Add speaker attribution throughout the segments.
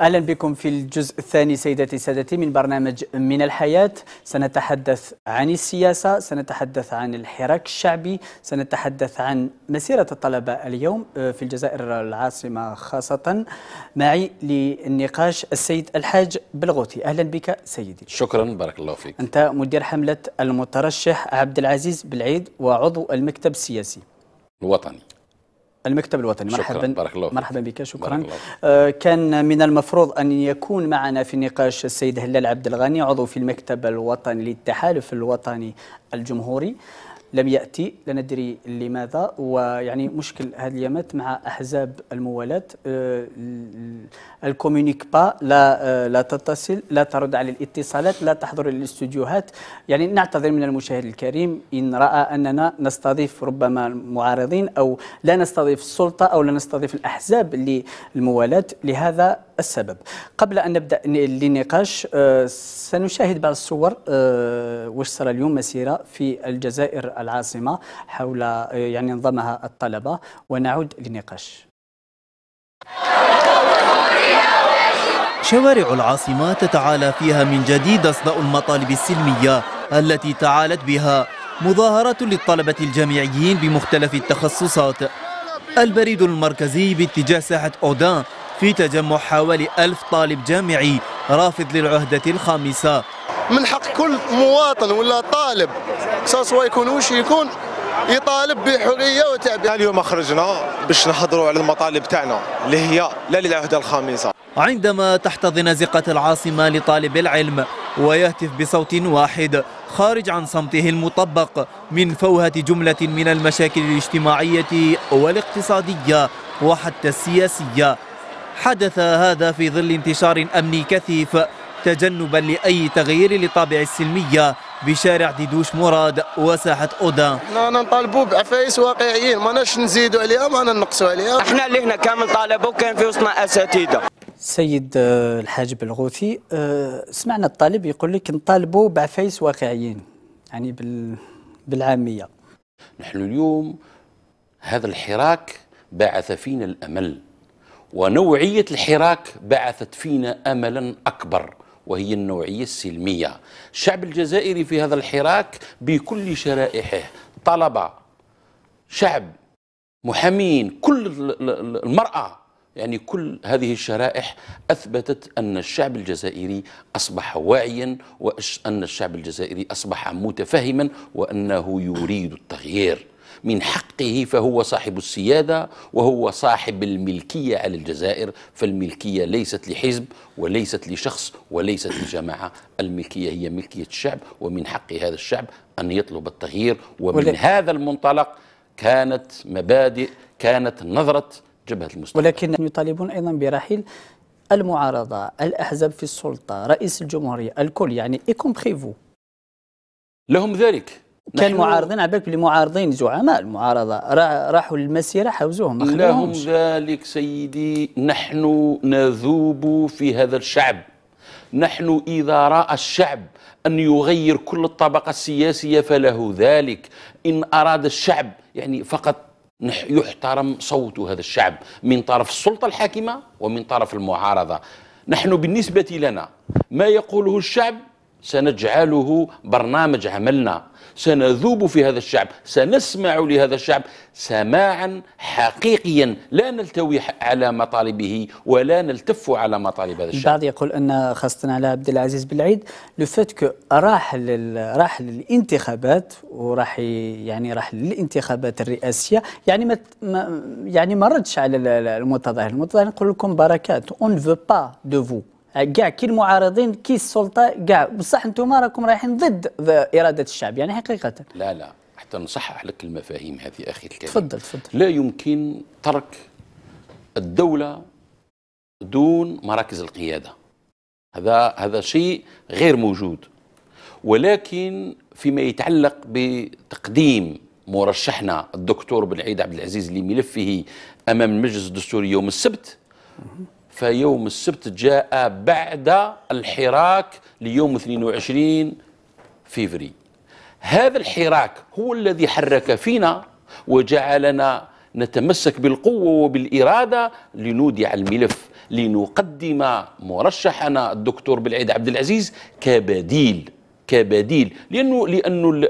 Speaker 1: أهلا بكم في الجزء الثاني سيداتي سادتي من برنامج من الحياة سنتحدث عن السياسة سنتحدث عن الحراك الشعبي سنتحدث عن مسيرة الطلبة اليوم آه، في الجزائر العاصمة خاصة معي للنقاش السيد الحاج بلغوتي أهلا بك سيدي شكرا بارك الله فيك أنت مدير حملة المترشح عبد العزيز بالعيد وعضو المكتب السياسي الوطني المكتب الوطني شكرا. مرحبا بارك الله مرحبا بك شكرا الله. آه كان من المفروض ان يكون معنا في النقاش السيد هلال عبد الغني عضو في المكتب الوطني للتحالف الوطني الجمهوري لم يأتي لا ندري لماذا ويعني مشكل هذه اليامات مع أحزاب الموالاة آه، الكوميونيك با لا آه، لا تتصل لا ترد على الاتصالات لا تحضر للاستديوهات يعني نعتذر من المشاهد الكريم إن رأى أننا نستضيف ربما المعارضين أو لا نستضيف السلطة أو لا نستضيف الأحزاب للموالاة لهذا السبب قبل أن نبدأ للنقاش آه، سنشاهد بعض الصور آه، واش صار اليوم مسيرة في الجزائر العاصمة حول آه، يعني انضمها الطلبة ونعود للنقاش شوارع العاصمة تتعالى فيها من جديد أصداء المطالب السلمية التي تعالت بها مظاهرات للطلبة الجامعيين بمختلف التخصصات البريد المركزي باتجاه ساحة أودان في تجمع حوالي ألف طالب جامعي رافض للعهدة الخامسة من حق كل
Speaker 2: مواطن ولا طالب سواء يكون وش يكون يطالب بحريه وتعبير يعني اليوم خرجنا باش نحضروا على المطالب تاعنا اللي هي لا للعهده الخامسه
Speaker 1: عندما تحتضن زقه العاصمه لطالب العلم ويهتف بصوت واحد خارج عن صمته المطبق من فوهه جمله من المشاكل الاجتماعيه والاقتصاديه وحتى السياسيه حدث هذا في ظل انتشار أمني كثيف تجنبا لأي تغيير للطابع السلمية بشارع ديدوش مراد وساحة أودا نطالبوا بعفايس واقعيين ما ناش نزيدوا عليها ما ننقصوا عليها احنا اللي هنا كامل طالبوا كان في وسطنا أساتذة سيد آه، الحاج الغوثي آه، سمعنا الطالب يقول لك نطالبوا بعفايس واقعيين يعني بال... بالعامية
Speaker 2: نحن اليوم هذا الحراك بعث فينا الأمل ونوعية الحراك بعثت فينا أملا أكبر وهي النوعية السلمية الشعب الجزائري في هذا الحراك بكل شرائحه طلبة شعب محامين كل المرأة يعني كل هذه الشرائح أثبتت أن الشعب الجزائري أصبح واعيا وأن الشعب الجزائري أصبح متفهما وأنه يريد التغيير من حقه فهو صاحب السيادة وهو صاحب الملكية على الجزائر فالملكية ليست لحزب وليست لشخص وليست لجماعة الملكية هي ملكية الشعب ومن حق هذا الشعب أن يطلب التغيير ومن ولكن هذا المنطلق كانت مبادئ كانت نظرة جبهة المستقبل
Speaker 1: ولكن يطالبون أيضا برحيل المعارضة الأحزاب في السلطة رئيس الجمهورية الكل يعني إيكم خيفو
Speaker 2: لهم ذلك كان معارضين
Speaker 1: على بالك بلي معارضين زعماء المعارضه راحوا للمسيره حوزوهم ما لهم
Speaker 2: ذلك سيدي نحن نذوب في هذا الشعب نحن اذا راى الشعب ان يغير كل الطبقه السياسيه فله ذلك ان اراد الشعب يعني فقط يحترم صوت هذا الشعب من طرف السلطه الحاكمه ومن طرف المعارضه نحن بالنسبه لنا ما يقوله الشعب سنجعله برنامج عملنا سنذوب في هذا الشعب سنسمع لهذا الشعب سماعا حقيقيا لا نلتوي على مطالبه ولا نلتف على مطالب هذا الشعب البعض
Speaker 1: يقول ان خاصه على عبد العزيز بالعيد لو فات كو راح لل... راح للانتخابات وراح يعني راح للانتخابات الرئاسيه يعني ما, ما يعني ما ردش على المتظاهر المتظاهر نقول لكم بركات اون فو با دو فو كاع كي المعارضين كي السلطه كاع بصح انتم راكم رايحين
Speaker 2: ضد اراده الشعب يعني حقيقه لا لا حتى نصحح لك المفاهيم هذه اخي الكريم تفضل تفضل لا يمكن ترك الدوله دون مراكز القياده هذا هذا شيء غير موجود ولكن فيما يتعلق بتقديم مرشحنا الدكتور بن عيد عبد العزيز لملفه امام المجلس الدستوري يوم السبت فيوم السبت جاء بعد الحراك ليوم 22 فيفري هذا الحراك هو الذي حرك فينا وجعلنا نتمسك بالقوة وبالإرادة لنودع الملف لنقدم مرشحنا الدكتور بالعيد عبد العزيز كبديل كبديل لأنه لأنه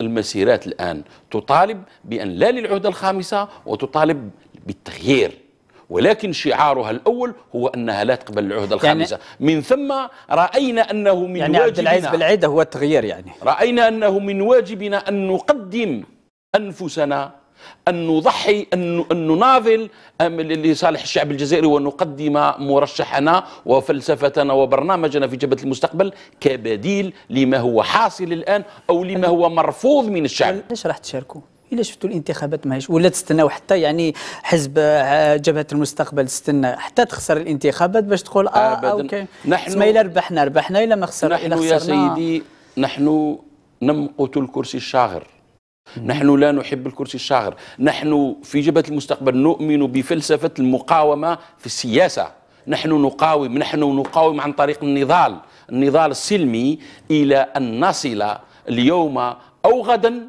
Speaker 2: المسيرات الآن تطالب بأن لا للعهدة الخامسة وتطالب بالتغيير ولكن شعارها الأول هو أنها لا تقبل العهدة يعني الخامسة يعني من ثم رأينا أنه من يعني واجبنا عبد العزيز بالعيدة هو التغيير يعني رأينا أنه من واجبنا أن نقدم أنفسنا أن نضحي أن, أن نناضل لصالح الشعب الجزائري ونقدم مرشحنا وفلسفتنا وبرنامجنا في جبهة المستقبل كبديل لما هو حاصل الآن أو لما هو مرفوض من الشعب ليش راح تشاركوا؟
Speaker 1: الا شفتوا الانتخابات ماهيش ولا تستناو حتى يعني حزب آه، جبهه المستقبل تستنى حتى تخسر الانتخابات باش تقول اه أبداً. اوكي نحن ما الا ربحنا ربحنا الا ما خسرنا نحن يا سيدي
Speaker 2: نحن نمقت الكرسي الشاغر نحن لا نحب الكرسي الشاغر نحن في جبهه المستقبل نؤمن بفلسفه المقاومه في السياسه نحن نقاوم نحن نقاوم عن طريق النضال النضال السلمي الى ان نصل اليوم او غدا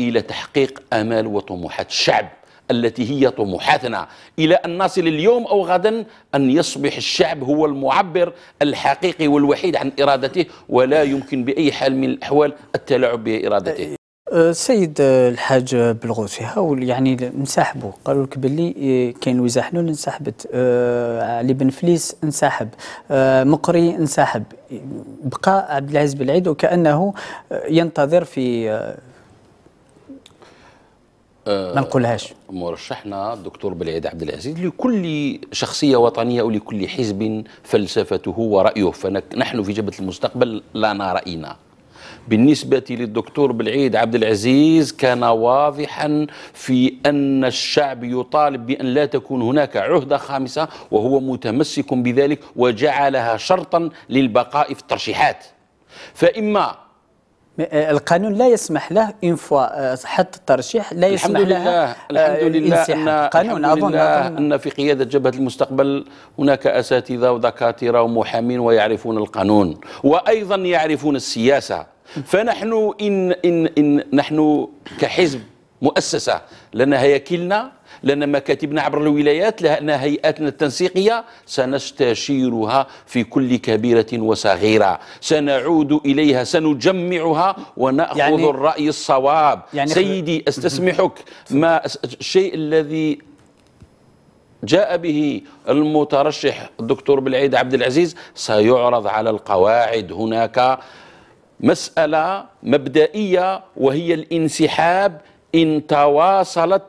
Speaker 2: إلى تحقيق آمال وطموحات الشعب التي هي طموحاتنا إلى أن نصل اليوم أو غدا أن يصبح الشعب هو المعبر الحقيقي والوحيد عن إرادته ولا يمكن بأي حال من الأحوال التلاعب بإرادته
Speaker 1: السيد أه، الحاج بلغوثي هاول يعني انسحبوا قالوا لك باللي أه، كاين وزا حنون انسحبت أه، علي بن فليس انسحب مقري انسحب بقى عبد العزيز بالعيد وكانه ينتظر في
Speaker 2: آه، ما نقولهاش مرشحنا الدكتور بالعيد عبد العزيز لكل شخصية وطنية أو لكل حزب فلسفته ورأيه فنحن في جبهة المستقبل لنا رأينا بالنسبة للدكتور بالعيد عبد العزيز كان واضحا في أن الشعب يطالب بأن لا تكون هناك عهدة خامسة وهو متمسك بذلك وجعلها شرطا للبقاء في الترشيحات فإما
Speaker 1: آه، القانون لا يسمح له ان فوا حتى الترشيح لا يسمح الحمد لله آه، الحمد لله ان قانون الحمد اظن لله أظن
Speaker 2: ان في قياده جبهه المستقبل هناك اساتذه ودكاتره ومحامين ويعرفون القانون وايضا يعرفون السياسه فنحن ان ان ان نحن كحزب مؤسسه لنا هياكلنا لنا مكاتبنا عبر الولايات لنا هيئاتنا التنسيقيه سنستشيرها في كل كبيره وصغيره سنعود اليها سنجمعها وناخذ يعني الراي الصواب يعني سيدي استسمحك ما الشيء الذي جاء به المترشح الدكتور بالعيد عبد العزيز سيعرض على القواعد هناك مساله مبدئيه وهي الانسحاب إن تواصلت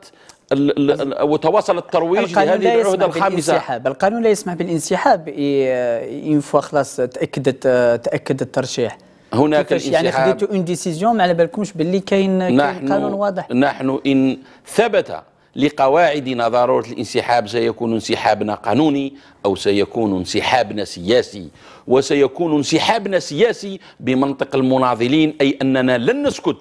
Speaker 2: وتواصل الترويج لهذه العهده الخامسه
Speaker 1: القانون لا يسمح بالانسحاب اون فوا خلاص تاكدت تاكد الترشيح
Speaker 2: هناك يعني خديتوا
Speaker 1: اون ديسيزيون ما على بالكمش باللي كاين قانون واضح
Speaker 2: نحن ان ثبت لقواعدنا ضروره الانسحاب سيكون انسحابنا قانوني او سيكون انسحابنا سياسي وسيكون انسحابنا سياسي بمنطق المناضلين اي اننا لن نسكت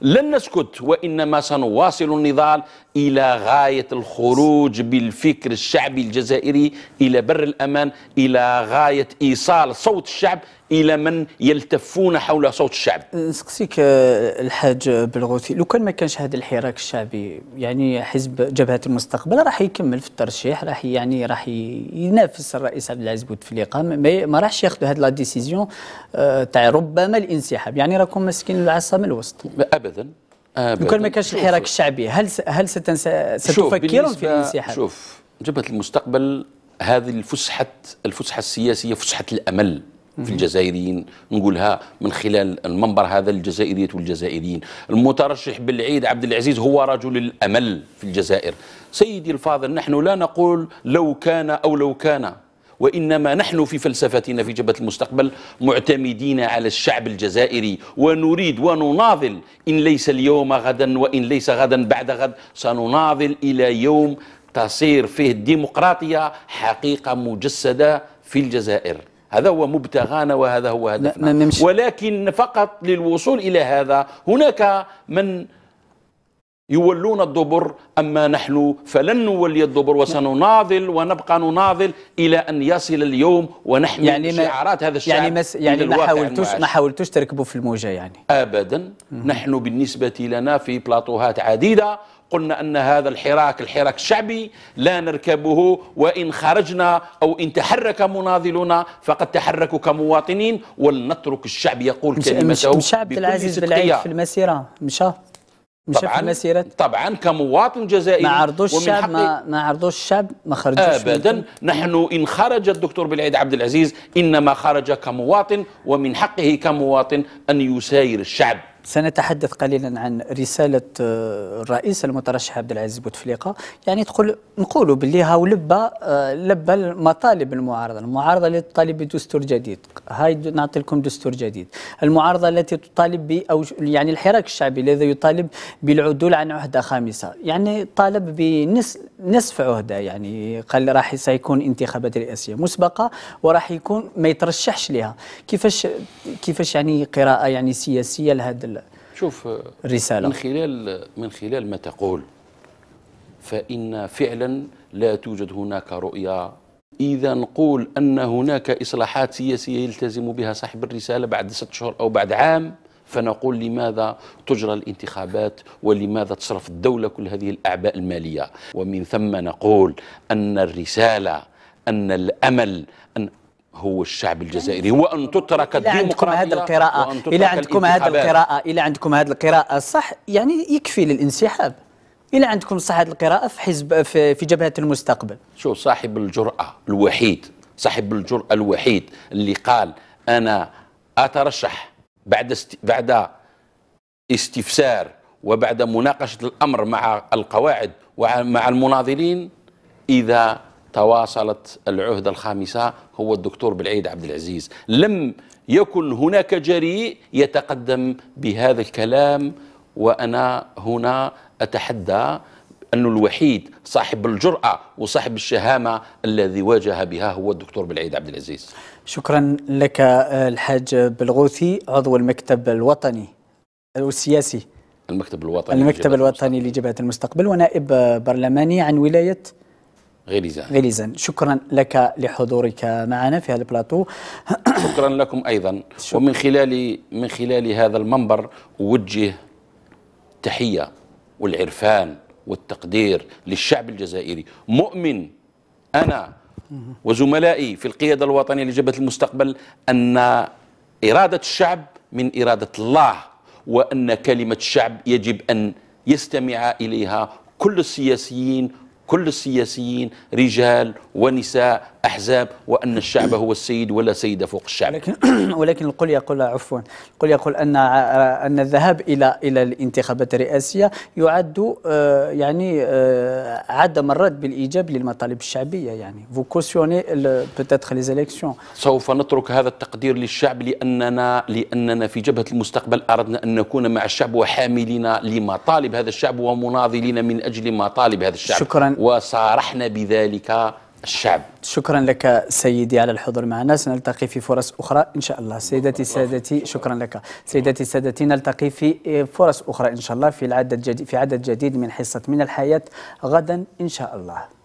Speaker 2: لن نسكت وإنما سنواصل النضال إلى غاية الخروج بالفكر الشعبي الجزائري إلى بر الأمان إلى غاية إيصال صوت الشعب الى من يلتفون حول صوت الشعب
Speaker 1: نسقسيك آه، الحاج بلغوثي لو كان ما كانش هذا الحراك الشعبي يعني حزب جبهه المستقبل راح يكمل في الترشيح راح يعني راح ينافس الرئيس عبد العزيز بوتفليقه ما راحش ياخذ هذه لا ديسيزيون آه، تاع ربما الانسحاب يعني راكم ماسكين من الوسط ابدا ابدا لو كان ما كانش الحراك الشعبي هل هل ستفكرون في الانسحاب
Speaker 2: شوف جبهه المستقبل هذه الفسحه الفسحه السياسيه فسحه الامل في الجزائريين نقولها من خلال المنبر هذا الجزائرية والجزائريين المترشح بالعيد عبد العزيز هو رجل الأمل في الجزائر سيدي الفاضل نحن لا نقول لو كان أو لو كان وإنما نحن في فلسفتنا في جبهة المستقبل معتمدين على الشعب الجزائري ونريد ونناضل إن ليس اليوم غدا وإن ليس غدا بعد غد سنناضل إلى يوم تصير فيه الديمقراطية حقيقة مجسدة في الجزائر هذا هو مبتغانا وهذا هو هدفنا ولكن فقط للوصول إلى هذا هناك من يولون الدبر أما نحن فلن نولي الدبر وسنناضل ونبقى نناضل إلى أن يصل اليوم ونحمل يعني شعارات هذا الشعب يعني, مس يعني ما حاولتوش ما
Speaker 1: حاولتوش تركبوا
Speaker 2: في الموجة يعني أبدا نحن بالنسبة لنا في بلاطوهات عديدة قلنا أن هذا الحراك الحراك الشعبي لا نركبه وإن خرجنا أو إن تحرك مناضلنا فقد تحركوا كمواطنين ولنترك الشعب يقول كلمته مش عبد العزيز بالعيد في
Speaker 1: المسيرة مشى
Speaker 2: مشى في المسيرة طبعا كمواطن جزائري ما عرضوش الشعب ما,
Speaker 1: ما عرضوش الشعب ما خرجوش ابدا
Speaker 2: نحن ان خرج الدكتور بالعيد عبد العزيز انما خرج كمواطن ومن حقه كمواطن ان يساير الشعب
Speaker 1: سنتحدث قليلا عن رسالة آه، الرئيس المترشح عبد العزيز بوتفليقة يعني تقول نقولوا باللي هاو لبى آه، لبى مطالب المعارضة المعارضة اللي تطالب بدستور جديد هاي نعطي لكم دستور جديد المعارضة التي تطالب ب أو يعني الحراك الشعبي الذي يطالب بالعدول عن عهدة خامسة يعني طالب بنصف عهدة يعني قال راح سيكون انتخابات رئاسية مسبقة وراح يكون ما يترشحش لها كيفاش كيفاش يعني قراءة يعني سياسية لهذا شوف رسالة من
Speaker 2: خلال من خلال ما تقول فإن فعلا لا توجد هناك رؤية إذا نقول أن هناك إصلاحات سياسية يلتزم بها صاحب الرسالة بعد ست شهور أو بعد عام فنقول لماذا تجرى الانتخابات ولماذا تصرف الدولة كل هذه الأعباء المالية ومن ثم نقول أن الرسالة أن الأمل أن هو الشعب الجزائري هو أن تترك إلى عندكم هذه القراءة إلى عندكم هذه القراءة
Speaker 1: إلى عندكم هذه القراءة صح يعني يكفي للانسحاب إلى عندكم صح هذه القراءة في حزب في, في جبهة المستقبل
Speaker 2: شو صاحب الجرأة الوحيد صاحب الجرأة الوحيد اللي قال أنا أترشح بعد است... بعد استفسار وبعد مناقشة الأمر مع القواعد ومع المناضلين إذا تواصلت العهدة الخامسة هو الدكتور بالعيد عبد العزيز لم يكن هناك جريء يتقدم بهذا الكلام وأنا هنا أتحدى أنه الوحيد صاحب الجرأة وصاحب الشهامة الذي واجه بها هو الدكتور بالعيد عبد العزيز
Speaker 1: شكرا لك آه، الحاج بلغوثي عضو المكتب الوطني السياسي
Speaker 2: المكتب الوطني المكتب
Speaker 1: الوطني لجبهة المستقبل ونائب برلماني عن ولاية غليزان غليزان شكرا لك لحضورك معنا في هذا البلاطو
Speaker 2: شكرا لكم ايضا شكرا. ومن خلال من خلال هذا المنبر اوجه التحيه والعرفان والتقدير للشعب الجزائري مؤمن انا وزملائي في القياده الوطنيه لجبهه المستقبل ان اراده الشعب من اراده الله وان كلمه الشعب يجب ان يستمع اليها كل السياسيين كل السياسيين رجال ونساء أحزاب وأن الشعب هو السيد ولا سيد فوق الشعب ولكن,
Speaker 1: ولكن القول يقول عفوا القول يقول أن أن الذهاب إلى إلى الانتخابات الرئاسية يعد آه، يعني آه، عدم مرات بالإيجاب للمطالب الشعبية يعني فو بوتيتر لي زيليكسيون
Speaker 2: سوف نترك هذا التقدير للشعب لأننا لأننا في جبهة المستقبل أردنا أن نكون مع الشعب وحاملين لمطالب هذا الشعب ومناضلين من أجل مطالب هذا الشعب شكرا وصارحنا بذلك الشعب
Speaker 1: شكرا لك سيدي على الحضور معنا سنلتقي في فرص أخرى إن شاء الله سيدتي سادتي شكرا لك سيدتي سادتي نلتقي في فرص أخرى إن شاء الله في العدد جديد في عدد جديد من حصة من الحياة غدا إن شاء الله